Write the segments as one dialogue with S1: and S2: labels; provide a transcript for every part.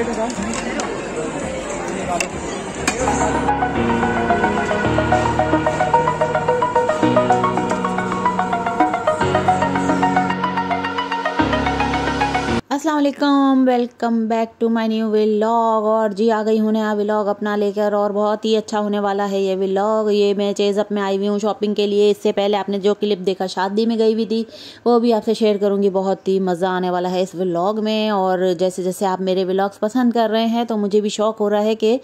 S1: Nerede lan? Aslam welcome back to my new vlog और जी आ गई हूँ नया व्लॉग अपना लेकर और बहुत ही अच्छा होने वाला है ये व्लाग ये मैं चेज़अप में आई हुई हूँ शॉपिंग के लिए इससे पहले आपने जो क्लिप देखा शादी में गई हुई थी वो भी आपसे शेयर करूँगी बहुत ही मज़ा आने वाला है इस व्लाग में और जैसे जैसे आप मेरे व्लाग्स पसंद कर रहे हैं तो मुझे भी शौक़ हो रहा है कि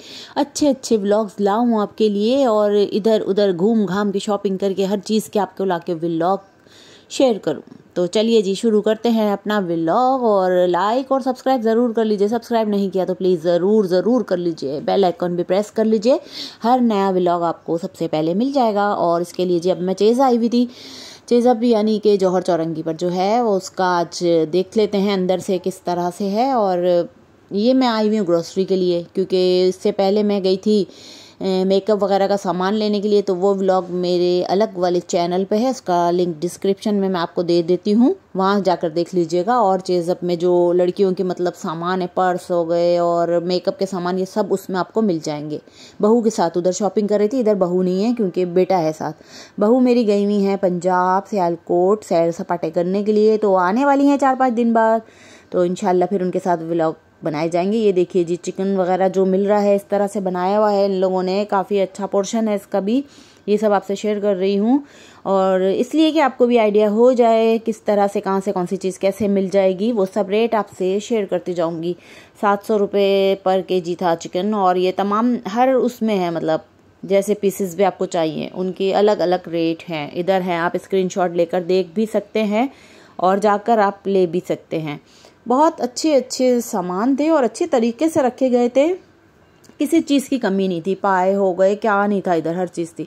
S1: अच्छे अच्छे व्लॉग्स लाऊँ आपके लिए और इधर उधर घूम घाम के शॉपिंग करके हर चीज़ के आपको ला के व्लॉग शेयर करूँ तो चलिए जी शुरू करते हैं अपना व्लॉग और लाइक और सब्सक्राइब ज़रूर कर लीजिए सब्सक्राइब नहीं किया तो प्लीज़ ज़रूर ज़रूर कर लीजिए बेल आइकन भी प्रेस कर लीजिए हर नया व्लॉग आपको सबसे पहले मिल जाएगा और इसके लिए जी अब मैं चेज़ आई हुई थी अब यानी कि जौहर चौरंगी पर जो है उसका आज देख लेते हैं अंदर से किस तरह से है और ये मैं आई हुई हूँ ग्रोसरी के लिए क्योंकि इससे पहले मैं गई थी मेकअप वगैरह का सामान लेने के लिए तो वो व्लॉग मेरे अलग वाले चैनल पे है उसका लिंक डिस्क्रिप्शन में मैं आपको दे देती हूँ वहाँ जाकर देख लीजिएगा और चेज़अप में जो लड़कियों के मतलब सामान है पर्स हो गए और मेकअप के सामान ये सब उसमें आपको मिल जाएंगे बहू के साथ उधर शॉपिंग कर रही थी इधर बहू नहीं है क्योंकि बेटा है साथ बहू मेरी गई हुई है पंजाब सियालकोट सैर सपाटे करने के लिए तो आने वाली हैं चार पाँच दिन बाद तो इन फिर उनके साथ व्लॉग बनाए जाएंगे ये देखिए जी चिकन वगैरह जो मिल रहा है इस तरह से बनाया हुआ है इन लोगों ने काफ़ी अच्छा पोर्शन है इसका भी ये सब आपसे शेयर कर रही हूँ और इसलिए कि आपको भी आइडिया हो जाए किस तरह से कहाँ से कौन सी चीज़ कैसे मिल जाएगी वो सब रेट आपसे शेयर करती जाऊँगी सात सौ रुपये पर के जी था चिकन और ये तमाम हर उसमें है मतलब जैसे पीसेस भी आपको चाहिए उनके अलग अलग रेट हैं इधर हैं आप स्क्रीनशॉट लेकर देख भी सकते हैं और जाकर आप ले भी सकते हैं बहुत अच्छे अच्छे सामान थे और अच्छे तरीके से रखे गए थे किसी चीज़ की कमी नहीं थी पाए हो गए क्या नहीं था इधर हर चीज़ थी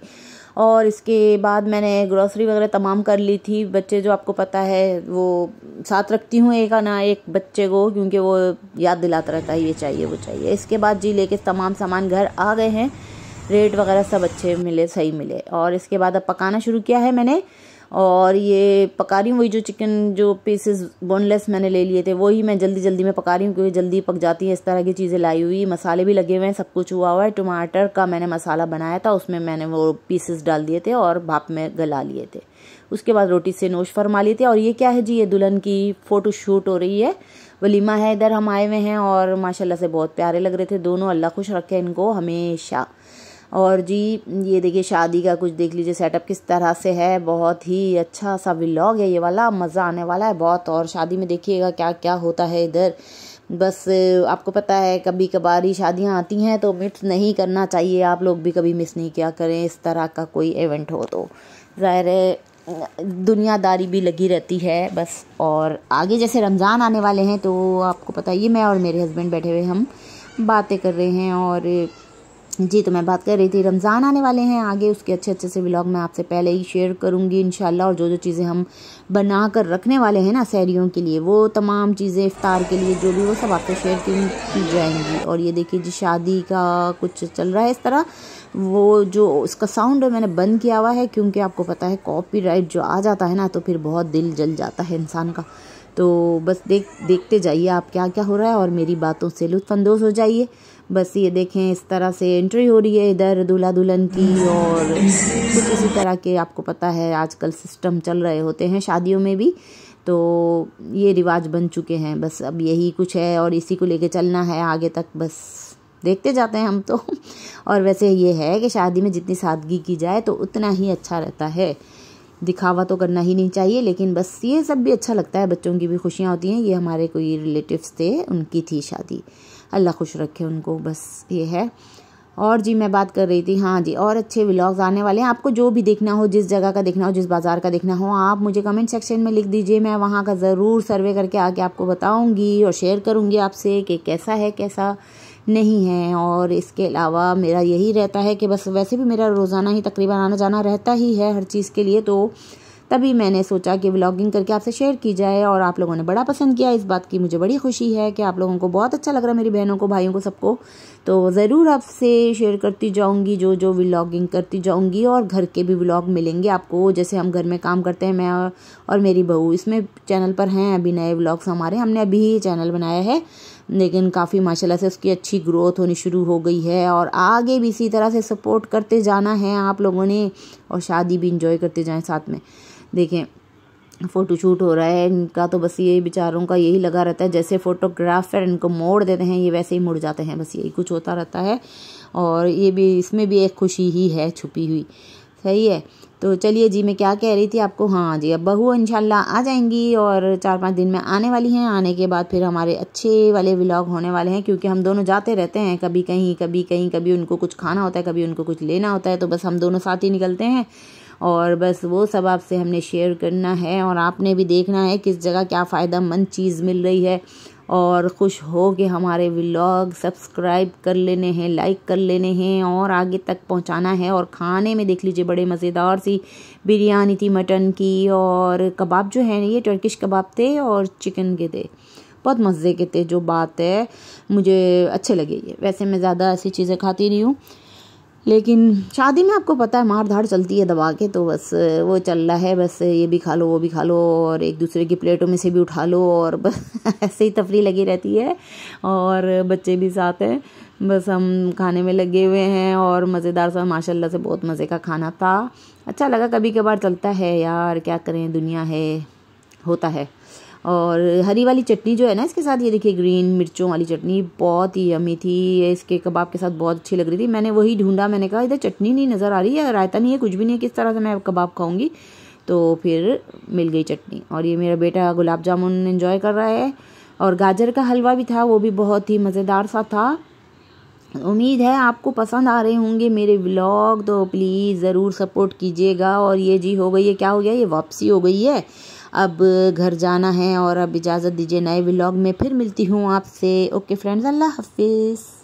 S1: और इसके बाद मैंने ग्रॉसरी वगैरह तमाम कर ली थी बच्चे जो आपको पता है वो साथ रखती हूँ एक ना एक बच्चे को क्योंकि वो याद दिलाता रहता है ये चाहिए वो चाहिए इसके बाद जी लेके तमाम सामान घर आ गए हैं रेट वगैरह सब अच्छे मिले सही मिले और इसके बाद अब पकाना शुरू किया है मैंने और ये पका रही हूँ वही जो चिकन जो पीसेस बोनलेस मैंने ले लिए थे वही मैं जल्दी जल्दी में पका रही हूँ क्योंकि जल्दी पक जाती है इस तरह की चीज़ें लाई हुई मसाले भी लगे हुए हैं सब कुछ हुआ हुआ है टमाटर का मैंने मसाला बनाया था उसमें मैंने वो पीसेस डाल दिए थे और भाप में गला लिए थे उसके बाद रोटी से नोश फरमा लिए थे और ये क्या है जी ये दुल्हन की फ़ोटो शूट हो रही है वलीमा है इधर हम आए हुए हैं और माशाला से बहुत प्यारे लग रहे थे दोनों अल्लाह खुश रखे इनको हमेशा और जी ये देखिए शादी का कुछ देख लीजिए सेटअप किस तरह से है बहुत ही अच्छा सा व्लॉग है ये वाला मज़ा आने वाला है बहुत और शादी में देखिएगा क्या क्या होता है इधर बस आपको पता है कभी कभार ही शादियाँ आती हैं तो मिस नहीं करना चाहिए आप लोग भी कभी मिस नहीं किया करें इस तरह का कोई इवेंट हो तो ज़ाहिर है दुनियादारी भी लगी रहती है बस और आगे जैसे रमज़ान आने वाले हैं तो आपको पता ही मैं और मेरे हस्बैंड बैठे हुए हम बातें कर रहे हैं और जी तो मैं बात कर रही थी रमज़ान आने वाले हैं आगे उसके अच्छे अच्छे से व्लॉग मैं आपसे पहले ही शेयर करूँगी इन और जो जो चीज़ें हम बना कर रखने वाले हैं ना सैरियों के लिए वो तमाम चीज़ें इफ़ार के लिए जो भी वो सब आपसे शेयर की, जाएंगी और ये देखिए जी शादी का कुछ चल रहा है इस तरह वो जो उसका साउंड मैंने बंद किया हुआ है क्योंकि आपको पता है कॉपी जो आ जाता है ना तो फिर बहुत दिल जल जाता है इंसान का तो बस देख देखते जाइए आप क्या क्या हो रहा है और मेरी बातों से लुत्फानंदोज़ हो जाइए बस ये देखें इस तरह से एंट्री हो रही है इधर दूल्हा दुल्हन की और कुछ इसी तरह के आपको पता है आजकल सिस्टम चल रहे होते हैं शादियों में भी तो ये रिवाज बन चुके हैं बस अब यही कुछ है और इसी को लेके चलना है आगे तक बस देखते जाते हैं हम तो और वैसे ये है कि शादी में जितनी सादगी की जाए तो उतना ही अच्छा रहता है दिखावा तो करना ही नहीं चाहिए लेकिन बस ये सब भी अच्छा लगता है बच्चों की भी खुशियाँ होती हैं ये हमारे कोई रिलेटिव्स थे उनकी थी शादी अल्लाह खुश रखे उनको बस ये है और जी मैं बात कर रही थी हाँ जी और अच्छे व्लॉग्स आने वाले हैं आपको जो भी देखना हो जिस जगह का देखना हो जिस बाज़ार का देखना हो आप मुझे कमेंट सेक्शन में लिख दीजिए मैं वहाँ का ज़रूर सर्वे करके आके आपको बताऊँगी और शेयर करूँगी आपसे कि कैसा है कैसा नहीं है और इसके अलावा मेरा यही रहता है कि बस वैसे भी मेरा रोज़ाना ही तकरीबन आना जाना रहता ही है हर चीज़ के लिए तो तभी मैंने सोचा कि व्लॉगिंग करके आपसे शेयर की जाए और आप लोगों ने बड़ा पसंद किया इस बात की मुझे बड़ी खुशी है कि आप लोगों को बहुत अच्छा लग रहा है मेरी बहनों को भाइयों को सबको तो ज़रूर आपसे शेयर करती जाऊंगी जो जो व्लॉगिंग करती जाऊंगी और घर के भी व्लॉग मिलेंगे आपको जैसे हम घर में काम करते हैं मैं और, और मेरी बहू इसमें चैनल पर हैं अभी नए व्लॉग्स हमारे हमने अभी ही चैनल बनाया है लेकिन काफ़ी माशाल्लाह से उसकी अच्छी ग्रोथ होनी शुरू हो गई है और आगे भी इसी तरह से सपोर्ट करते जाना है आप लोगों ने और शादी भी इंजॉय करते जाएं साथ में देखें फ़ोटो शूट हो रहा है इनका तो बस ये बेचारों का यही लगा रहता है जैसे फ़ोटोग्राफर इनको मोड़ देते हैं ये वैसे ही मुड़ जाते हैं बस यही कुछ होता रहता है और ये भी इसमें भी एक खुशी ही है छुपी हुई सही है तो चलिए जी मैं क्या कह रही थी आपको हाँ जी अब बहू इनशाला आ जाएंगी और चार पाँच दिन में आने वाली हैं आने के बाद फिर हमारे अच्छे वाले व्लॉग होने वाले हैं क्योंकि हम दोनों जाते रहते हैं कभी कहीं कभी कहीं कभी उनको कुछ खाना होता है कभी उनको कुछ लेना होता है तो बस हम दोनों साथ ही निकलते हैं और बस वो सब आपसे हमने शेयर करना है और आपने भी देखना है किस जगह क्या फ़ायदा मंद चीज़ मिल रही है और खुश हो के हमारे व्लॉग सब्सक्राइब कर लेने हैं लाइक कर लेने हैं और आगे तक पहुंचाना है और खाने में देख लीजिए बड़े मज़ेदार सी बिरयानी थी मटन की और कबाब जो है ये टर्किश कबाब थे और चिकन के थे बहुत मज़े के थे जो बात है मुझे अच्छे लगे ये वैसे मैं ज़्यादा ऐसी चीज़ें खाती नहीं हूँ लेकिन शादी में आपको पता है मार धाड़ चलती है दबा के तो बस वो चल रहा है बस ये भी खा लो वो भी खा लो और एक दूसरे की प्लेटों में से भी उठा लो और बस ऐसे ही तफरी लगी रहती है और बच्चे भी साथ हैं बस हम खाने में लगे हुए हैं और मज़ेदार सा माशाल्लाह से बहुत मज़े का खाना था अच्छा लगा कभी कभार चलता है यार क्या करें दुनिया है होता है और हरी वाली चटनी जो है ना इसके साथ ये देखिए ग्रीन मिर्चों वाली चटनी बहुत ही अमी थी इसके कबाब के साथ बहुत अच्छी लग रही थी मैंने वही ढूंढा मैंने कहा इधर चटनी नहीं नज़र आ रही है रायता नहीं है कुछ भी नहीं है किस तरह से मैं कबाब खाऊँगी तो फिर मिल गई चटनी और ये मेरा बेटा गुलाब जामुन इन्जॉय कर रहा है और गाजर का हलवा भी था वो भी बहुत ही मज़ेदार सा था उम्मीद है आपको पसंद आ रहे होंगे मेरे व्लॉग तो प्लीज़ ज़रूर सपोर्ट कीजिएगा और ये जी हो गई है क्या हो गया ये वापसी हो गई है अब घर जाना है और अब इजाज़त दीजिए नए ब्लॉग में फिर मिलती हूँ आपसे ओके फ्रेंड्स अल्लाह हाफिज़